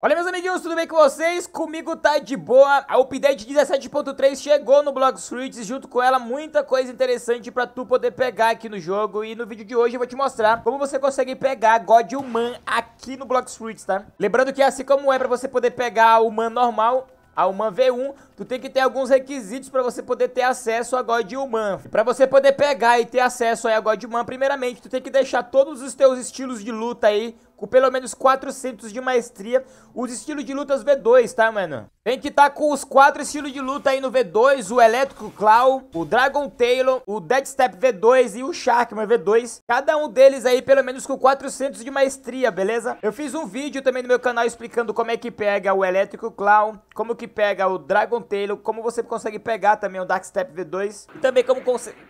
Olha meus amiguinhos, tudo bem com vocês? Comigo tá de boa, a update 17.3 chegou no Blog Streets, junto com ela muita coisa interessante pra tu poder pegar aqui no jogo E no vídeo de hoje eu vou te mostrar como você consegue pegar God Human aqui no Blog Streets, tá? Lembrando que assim como é pra você poder pegar o Human normal, a Human V1, tu tem que ter alguns requisitos para você poder ter acesso a God Human. Para você poder pegar e ter acesso a God Human, primeiramente, tu tem que deixar todos os teus estilos de luta aí com pelo menos 400 de maestria. Os estilos de lutas V2, tá, mano? Tem que tá com os quatro estilos de luta aí no V2, o Elétrico Claw, o Dragon Tailor, o Dead Step V2 e o Sharkman V2. Cada um deles aí pelo menos com 400 de maestria, beleza? Eu fiz um vídeo também no meu canal explicando como é que pega o Elétrico Claw, como que pega o Dragon Tailor, como você consegue pegar também o Dark Step V2 e também como,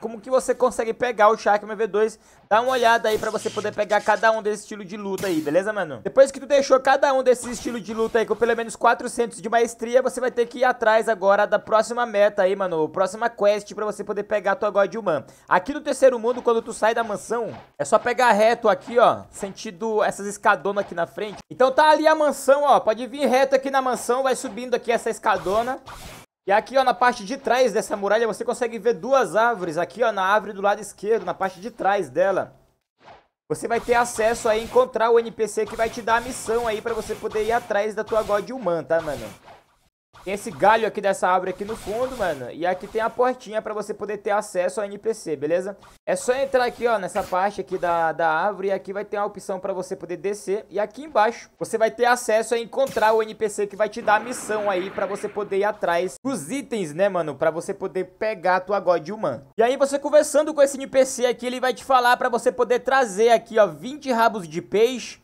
como que você consegue pegar o Sharkman V2 Dá uma olhada aí pra você poder pegar cada um desse estilo de luta aí, beleza, mano? Depois que tu deixou cada um desses estilos de luta aí com pelo menos 400 de maestria, você vai ter que ir atrás agora da próxima meta aí, mano, próxima quest pra você poder pegar a tua God Human. Aqui no terceiro mundo, quando tu sai da mansão, é só pegar reto aqui, ó, sentido essas escadonas aqui na frente. Então tá ali a mansão, ó, pode vir reto aqui na mansão, vai subindo aqui essa escadona. E aqui, ó, na parte de trás dessa muralha, você consegue ver duas árvores. Aqui, ó, na árvore do lado esquerdo, na parte de trás dela. Você vai ter acesso a encontrar o NPC que vai te dar a missão aí pra você poder ir atrás da tua God Human, tá, mano? Tem esse galho aqui dessa árvore aqui no fundo, mano. E aqui tem a portinha pra você poder ter acesso ao NPC, beleza? É só entrar aqui, ó, nessa parte aqui da, da árvore. E aqui vai ter uma opção pra você poder descer. E aqui embaixo você vai ter acesso a encontrar o NPC que vai te dar a missão aí pra você poder ir atrás dos itens, né, mano? Pra você poder pegar a tua God Human. E aí você conversando com esse NPC aqui, ele vai te falar pra você poder trazer aqui, ó, 20 rabos de peixe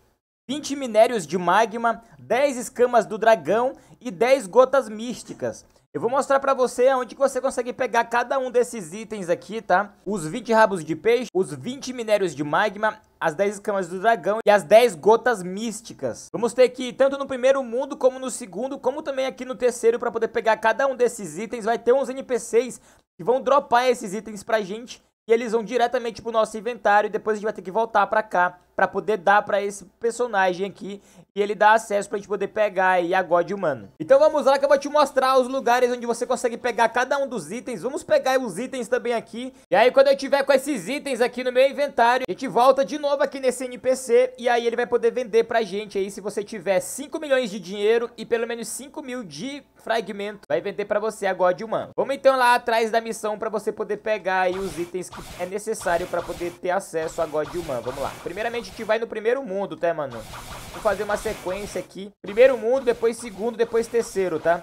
20 minérios de magma, 10 escamas do dragão e 10 gotas místicas. Eu vou mostrar pra você onde que você consegue pegar cada um desses itens aqui, tá? Os 20 rabos de peixe, os 20 minérios de magma, as 10 escamas do dragão e as 10 gotas místicas. Vamos ter que ir tanto no primeiro mundo, como no segundo, como também aqui no terceiro pra poder pegar cada um desses itens. Vai ter uns NPCs que vão dropar esses itens pra gente e eles vão diretamente pro nosso inventário e depois a gente vai ter que voltar pra cá para poder dar para esse personagem aqui e ele dá acesso pra gente poder pegar aí a God Humano. Então vamos lá que eu vou te mostrar os lugares onde você consegue pegar cada um dos itens. Vamos pegar os itens também aqui. E aí quando eu tiver com esses itens aqui no meu inventário, a gente volta de novo aqui nesse NPC e aí ele vai poder vender pra gente aí se você tiver 5 milhões de dinheiro e pelo menos 5 mil de fragmento. Vai vender pra você a God Humano. Vamos então lá atrás da missão pra você poder pegar aí os itens que é necessário pra poder ter acesso a God Humano. Vamos lá. Primeiramente a gente vai no primeiro mundo, tá, mano? Vou fazer uma sequência aqui. Primeiro mundo, depois segundo, depois terceiro, tá?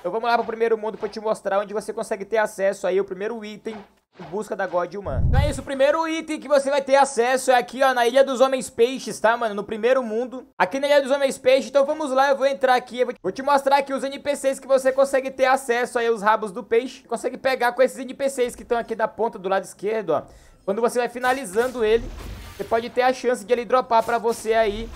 Então vamos lá pro primeiro mundo pra te mostrar onde você consegue ter acesso aí, o primeiro item em busca da God Human. Então é isso, o primeiro item que você vai ter acesso é aqui, ó, na Ilha dos Homens Peixes, tá, mano? No primeiro mundo. Aqui na Ilha dos Homens Peixes, então vamos lá, eu vou entrar aqui, eu vou te mostrar aqui os NPCs que você consegue ter acesso aí, os rabos do peixe. Consegue pegar com esses NPCs que estão aqui da ponta do lado esquerdo, ó. Quando você vai finalizando ele, você pode ter a chance de ele dropar pra você aí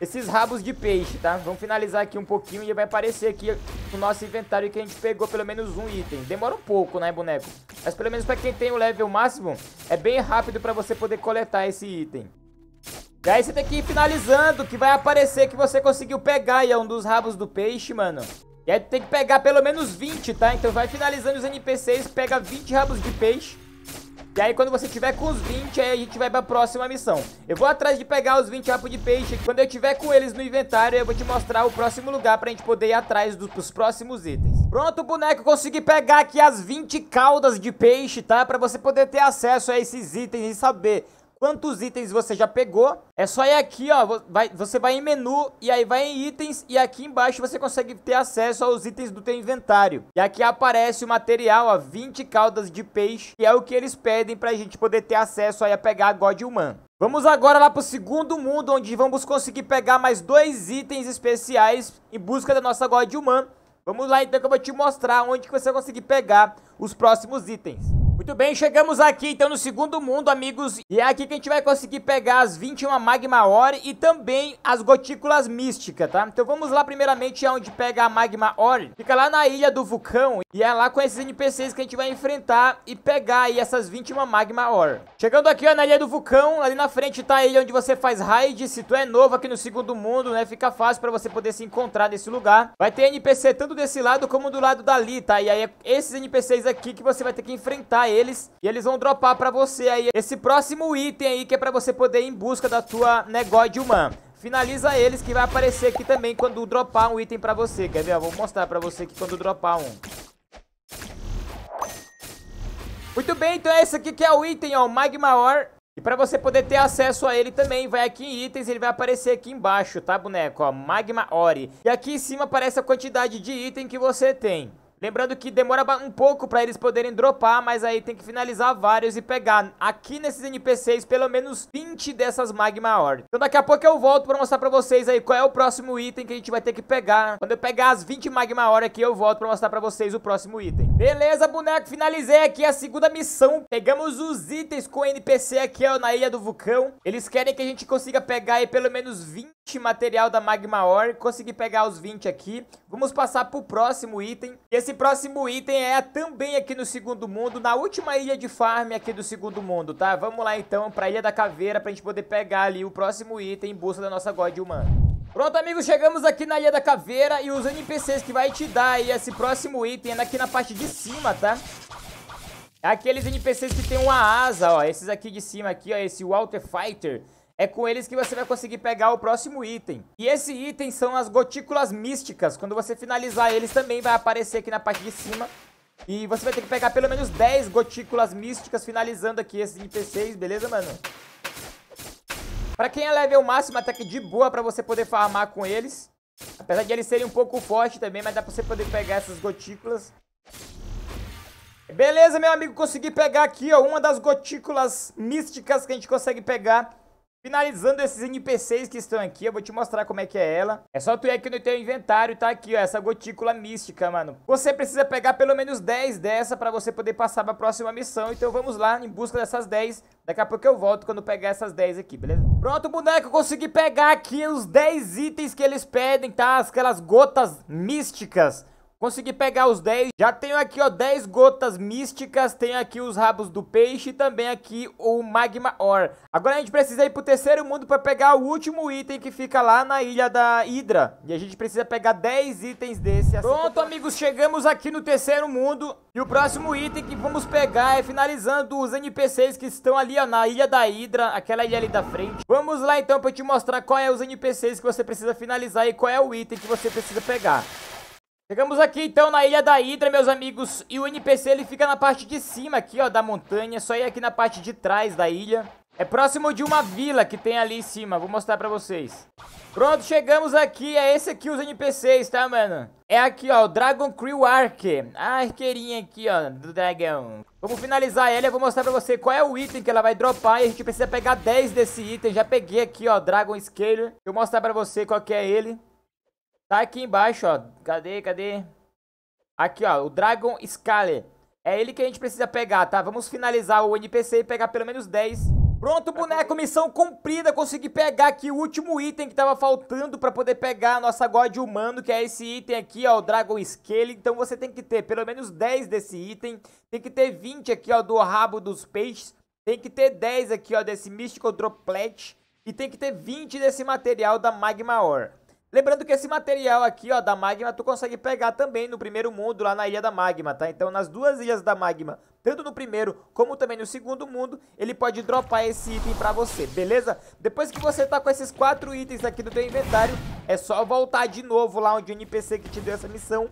esses rabos de peixe, tá? Vamos finalizar aqui um pouquinho e vai aparecer aqui o nosso inventário que a gente pegou pelo menos um item. Demora um pouco, né, boneco? Mas pelo menos pra quem tem o level máximo, é bem rápido pra você poder coletar esse item. E aí você tem que ir finalizando, que vai aparecer que você conseguiu pegar e é um dos rabos do peixe, mano. E aí tem que pegar pelo menos 20, tá? Então vai finalizando os NPCs, pega 20 rabos de peixe. E aí quando você tiver com os 20, aí a gente vai pra próxima missão. Eu vou atrás de pegar os 20 rapos de peixe. Quando eu tiver com eles no inventário, eu vou te mostrar o próximo lugar pra gente poder ir atrás dos, dos próximos itens. Pronto, boneco, consegui pegar aqui as 20 caudas de peixe, tá? Pra você poder ter acesso a esses itens e saber quantos itens você já pegou. É só ir aqui, ó, vai, você vai em menu e aí vai em itens e aqui embaixo você consegue ter acesso aos itens do teu inventário. E aqui aparece o material, ó, 20 caudas de peixe, que é o que eles pedem pra gente poder ter acesso aí a pegar a God Human. Vamos agora lá pro segundo mundo, onde vamos conseguir pegar mais dois itens especiais em busca da nossa God Human. Vamos lá então que eu vou te mostrar onde que você vai conseguir pegar os próximos itens. Muito bem, chegamos aqui então no segundo mundo, amigos. E é aqui que a gente vai conseguir pegar as 21 Magma Ore e também as gotículas místicas, tá? Então vamos lá primeiramente aonde pega a Magma Ore. Fica lá na ilha do vulcão e é lá com esses NPCs que a gente vai enfrentar e pegar aí essas 21 Magma Ore. Chegando aqui ó, na ilha do vulcão, ali na frente tá a ilha onde você faz raid. Se tu é novo aqui no segundo mundo, né, fica fácil pra você poder se encontrar nesse lugar. Vai ter NPC tanto desse lado como do lado dali, tá? E aí é esses NPCs aqui que você vai ter que enfrentar eles e eles vão dropar pra você aí esse próximo item aí que é pra você poder ir em busca da tua negócio de humano. Finaliza eles que vai aparecer aqui também quando dropar um item pra você. Quer ver? Eu vou mostrar pra você aqui quando dropar um. Muito bem, então é esse aqui que é o item, ó, o Magma Ore. E pra você poder ter acesso a ele também, vai aqui em itens, ele vai aparecer aqui embaixo, tá, boneco? Ó, Magma Ore. E aqui em cima aparece a quantidade de item que você tem. Lembrando que demora um pouco pra eles poderem dropar, mas aí tem que finalizar vários e pegar aqui nesses NPCs pelo menos 20 dessas Magma Ore. Então daqui a pouco eu volto pra mostrar pra vocês aí qual é o próximo item que a gente vai ter que pegar. Quando eu pegar as 20 Magma Ore aqui, eu volto pra mostrar pra vocês o próximo item. Beleza, boneco, finalizei aqui a segunda missão. Pegamos os itens com o NPC aqui ó, na Ilha do Vulcão. Eles querem que a gente consiga pegar aí pelo menos 20 material da Magma Ore, consegui pegar os 20 aqui. Vamos passar pro próximo item. Esse próximo item é também aqui no segundo mundo, na última ilha de farm aqui do segundo mundo, tá? Vamos lá então pra Ilha da Caveira pra gente poder pegar ali o próximo item em busca da nossa God Humana. Pronto, amigos, chegamos aqui na Ilha da Caveira e os NPCs que vai te dar aí esse próximo item é aqui na parte de cima, tá? É aqueles NPCs que tem uma asa, ó, esses aqui de cima aqui, ó, esse Walter Fighter... É com eles que você vai conseguir pegar o próximo item. E esse item são as gotículas místicas. Quando você finalizar eles também vai aparecer aqui na parte de cima. E você vai ter que pegar pelo menos 10 gotículas místicas finalizando aqui esses NPCs, beleza, mano? Pra quem é level máximo, até que de boa pra você poder farmar com eles. Apesar de eles serem um pouco fortes também, mas dá pra você poder pegar essas gotículas. Beleza, meu amigo, consegui pegar aqui, ó, uma das gotículas místicas que a gente consegue pegar. Finalizando esses NPCs que estão aqui, eu vou te mostrar como é que é ela. É só tu ir aqui no teu inventário, tá aqui, ó, essa gotícula mística, mano. Você precisa pegar pelo menos 10 dessa pra você poder passar pra próxima missão. Então vamos lá em busca dessas 10. Daqui a pouco eu volto quando pegar essas 10 aqui, beleza? Pronto, boneco, consegui pegar aqui os 10 itens que eles pedem, tá? Aquelas gotas místicas. Consegui pegar os 10. Já tenho aqui, ó, 10 gotas místicas. Tenho aqui os rabos do peixe e também aqui o magma ore. Agora a gente precisa ir pro terceiro mundo pra pegar o último item que fica lá na ilha da Hydra. E a gente precisa pegar 10 itens desse. Assim Pronto, amigos, chegamos aqui no terceiro mundo. E o próximo item que vamos pegar é finalizando os NPCs que estão ali, ó, na ilha da Hydra. Aquela ilha ali da frente. Vamos lá, então, pra eu te mostrar qual é os NPCs que você precisa finalizar e qual é o item que você precisa pegar. Chegamos aqui então na Ilha da Hidra, meus amigos, e o NPC ele fica na parte de cima aqui, ó, da montanha, só ir aqui na parte de trás da ilha. É próximo de uma vila que tem ali em cima, vou mostrar pra vocês. Pronto, chegamos aqui, é esse aqui os NPCs, tá, mano? É aqui, ó, o Dragon Crew Arc, a arqueirinha aqui, ó, do dragão. Vamos finalizar ela, eu vou mostrar pra você qual é o item que ela vai dropar e a gente precisa pegar 10 desse item. Já peguei aqui, ó, Dragon Scaler, eu vou mostrar pra você qual que é ele. Tá aqui embaixo, ó. Cadê, cadê? Aqui, ó, o Dragon Scaler. É ele que a gente precisa pegar, tá? Vamos finalizar o NPC e pegar pelo menos 10. Pronto, boneco, missão cumprida. Consegui pegar aqui o último item que tava faltando pra poder pegar a nossa God Humano, que é esse item aqui, ó, o Dragon scaler Então você tem que ter pelo menos 10 desse item. Tem que ter 20 aqui, ó, do rabo dos peixes. Tem que ter 10 aqui, ó, desse Mystical Droplet. E tem que ter 20 desse material da Magma Ore. Lembrando que esse material aqui, ó, da Magma, tu consegue pegar também no primeiro mundo, lá na Ilha da Magma, tá? Então, nas duas ilhas da Magma, tanto no primeiro como também no segundo mundo, ele pode dropar esse item pra você, beleza? Depois que você tá com esses quatro itens aqui do teu inventário, é só voltar de novo lá onde o NPC que te deu essa missão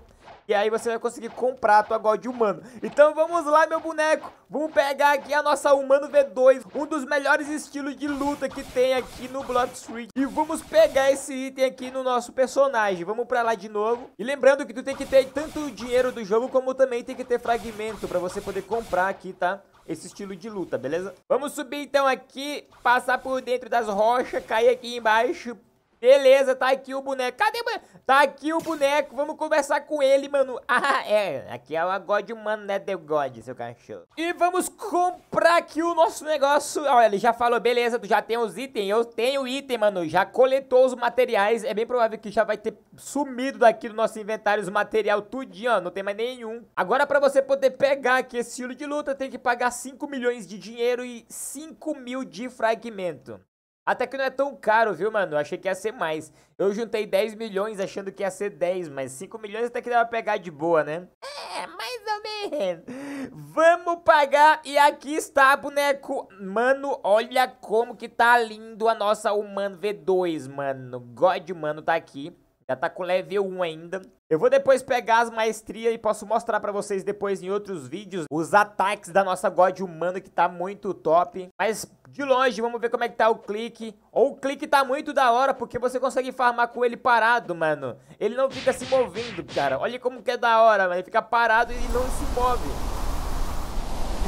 e aí você vai conseguir comprar a tua God humano. Então vamos lá, meu boneco. Vamos pegar aqui a nossa humano V2. Um dos melhores estilos de luta que tem aqui no Blood Street. E vamos pegar esse item aqui no nosso personagem. Vamos pra lá de novo. E lembrando que tu tem que ter tanto o dinheiro do jogo, como também tem que ter fragmento pra você poder comprar aqui, tá? esse estilo de luta, beleza? Vamos subir então aqui, passar por dentro das rochas, cair aqui embaixo, Beleza, tá aqui o boneco. Cadê, o boneco? Tá aqui o boneco. Vamos conversar com ele, mano. Ah, é. Aqui é o God humano, né? The God, seu cachorro. E vamos comprar aqui o nosso negócio. Olha, ele já falou, beleza, tu já tem os itens. Eu tenho item, mano. Já coletou os materiais. É bem provável que já vai ter sumido daqui do nosso inventário os material tudinho, ó. Não tem mais nenhum. Agora, pra você poder pegar aqui esse estilo de luta, tem que pagar 5 milhões de dinheiro e 5 mil de fragmento. Até que não é tão caro, viu, mano? Eu achei que ia ser mais. Eu juntei 10 milhões achando que ia ser 10, mas 5 milhões até que dá pra pegar de boa, né? É, mais ou menos. Vamos pagar e aqui está, boneco. Mano, olha como que tá lindo a nossa Humano V2, mano. God, mano, tá aqui. Já tá com level 1 ainda. Eu vou depois pegar as maestrias e posso mostrar pra vocês depois em outros vídeos os ataques da nossa God humana que tá muito top. Mas de longe, vamos ver como é que tá o clique. Ou o clique tá muito da hora, porque você consegue farmar com ele parado, mano. Ele não fica se movendo, cara. Olha como que é da hora, mano. Ele fica parado e não se move.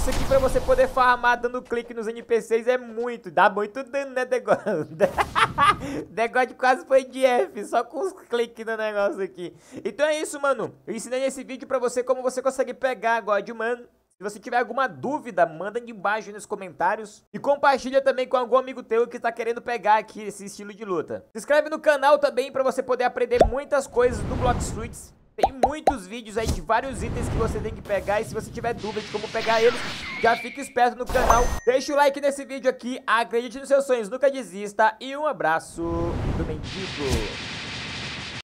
Isso aqui pra você poder farmar dando clique nos NPCs é muito. Dá muito dano, né, Degode? negócio quase foi de F, só com os cliques no negócio aqui. Então é isso, mano. Eu ensinei nesse vídeo pra você como você consegue pegar God, mano. Se você tiver alguma dúvida, manda aí embaixo nos comentários. E compartilha também com algum amigo teu que está querendo pegar aqui esse estilo de luta. Se inscreve no canal também para você poder aprender muitas coisas do Block Suites. Tem muitos vídeos aí de vários itens que você tem que pegar. E se você tiver dúvida de como pegar eles, já fica esperto no canal. Deixa o like nesse vídeo aqui. Acredite nos seus sonhos, nunca desista. E um abraço do mendigo.